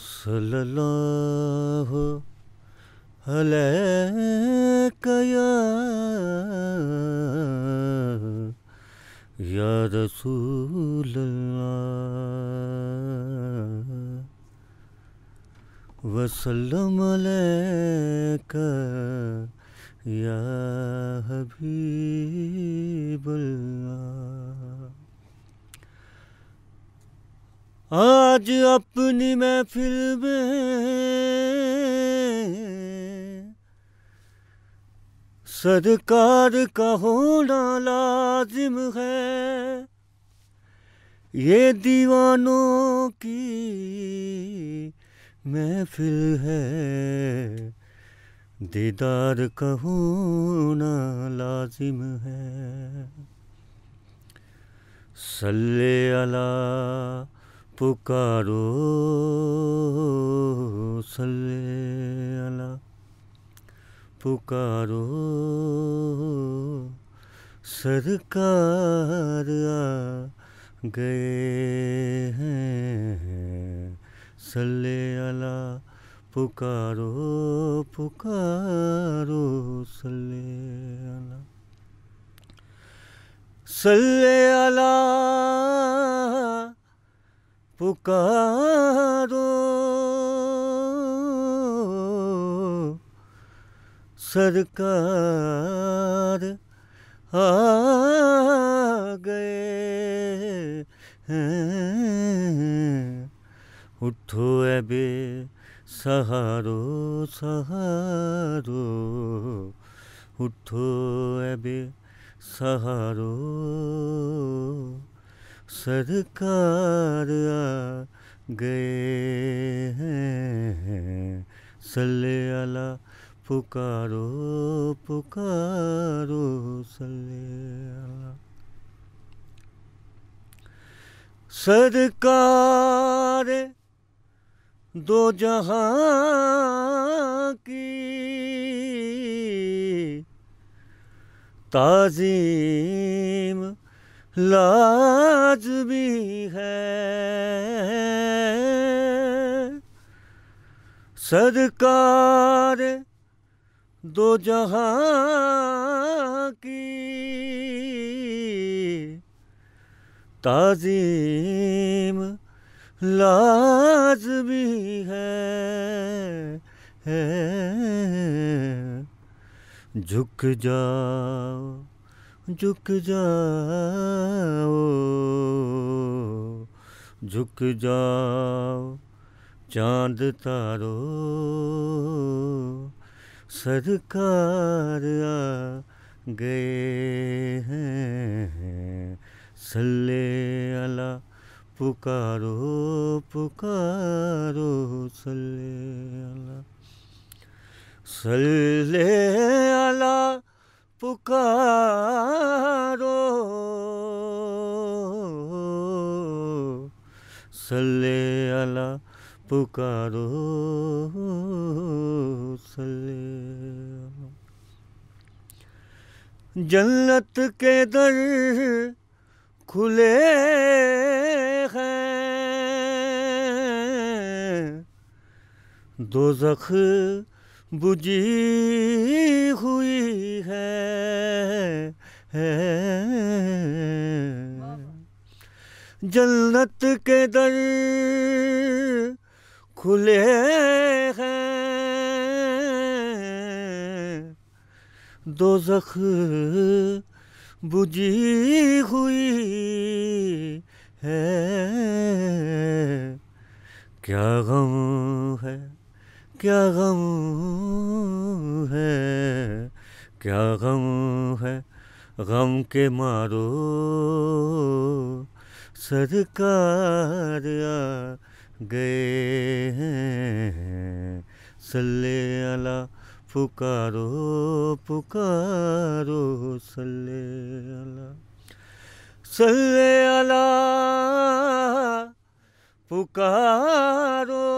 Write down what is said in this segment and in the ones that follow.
सल्लल्लाहु अलैहि या रसूल वसल्लम अलैका या हबीबल्ला आज अपनी महफिल में सरकार का होना लाजिम है ये दीवानों की महफिल है दीदार का होना लाजिम है सल्ले अला पुकारो अला पुकारो सरकार आ गए हैं सले अला पुकारो पुकारो सले अला सले अला पुकारो सरकार आ गए हैं उठो अबे सहारो सहारो उठो अबे सहारो सरकार आ गए हैं सल्ले अला पुकारो पुकारो सल्ले अला सरकार दो जहाँ की ताजीम लाज भी है सदकार दो जहाँ की ताजीम लाज है, है झुक जाओ झुक जाओ झुक जाओ चांद तारो सरकार आ गए हैं सल्ले अला पुकारो पुकारो सल्ले अला सल्ले अला पुकार सल्ले अला पुकारो सल्ले जन्नत के दर खुले हैं जख बुझी हुई है, है जन्नत के दर खुले हैं दो जख बुझी हुई है क्या गम है क्या गम है क्या गम है गम के मारो सरकार आ गए हैं सल्ले अला पुकारो पुकारो सल्ले अला सल्ले अला पुकारो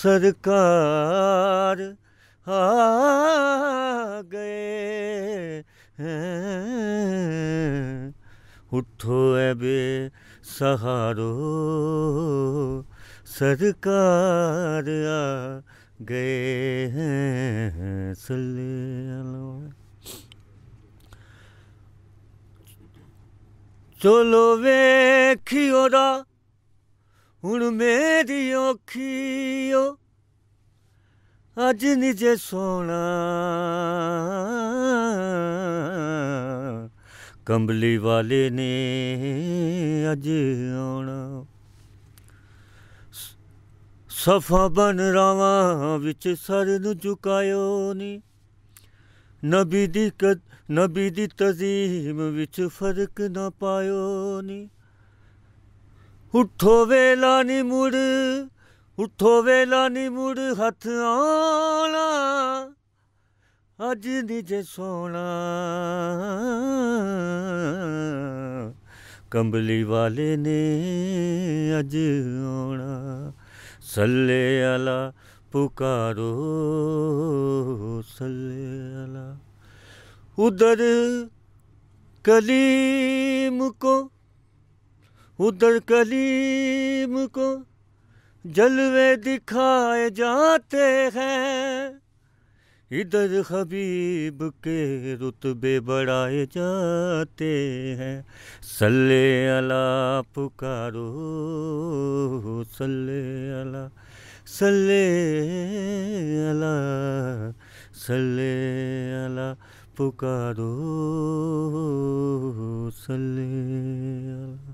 सरकार आ गए हैं উঠো এবে सहारो सरकार आ गए हैं चलो वेखियो रा हुन मेरी ओखियो अज निजे सोना ਕੰਬਲੀ ਵਾਲੇ ਨੇ ਅੱਜ ਆਉਣਾ ਸਫਾ ਬਨ ਰਾਵਾਂ ਵਿੱਚ ਸਰ ਨੂੰ ਝੁਕਾਇਓ ਨੀ ਨਬੀ ਦੀ ਕਦ ਨਬੀ ਦੀ ਤਜ਼ੀਮ ਵਿੱਚ ਫਰਕ ਨਾ ਪਾਇਓ ਨੀ ਉਠੋ ਵੇਲਾ ਨੀ ਮੁੜ ਉਠੋ ਵੇਲਾ ਨੀ ਮੁੜ ਹੱਥ ਆਲਾ अज दिज सोना कंबली वाले ने अज आना सल्ले आला पुकारो सल्ले आला उधर कलीम को उधर कलीम को जलवे दिखाए जाते हैं इधर हबीब के रुतबे बढ़ाए जाते हैं सल्ले अला पुकारो सल्ले अला सल्ले अला सल्ले अला पुकारो सल्ले अला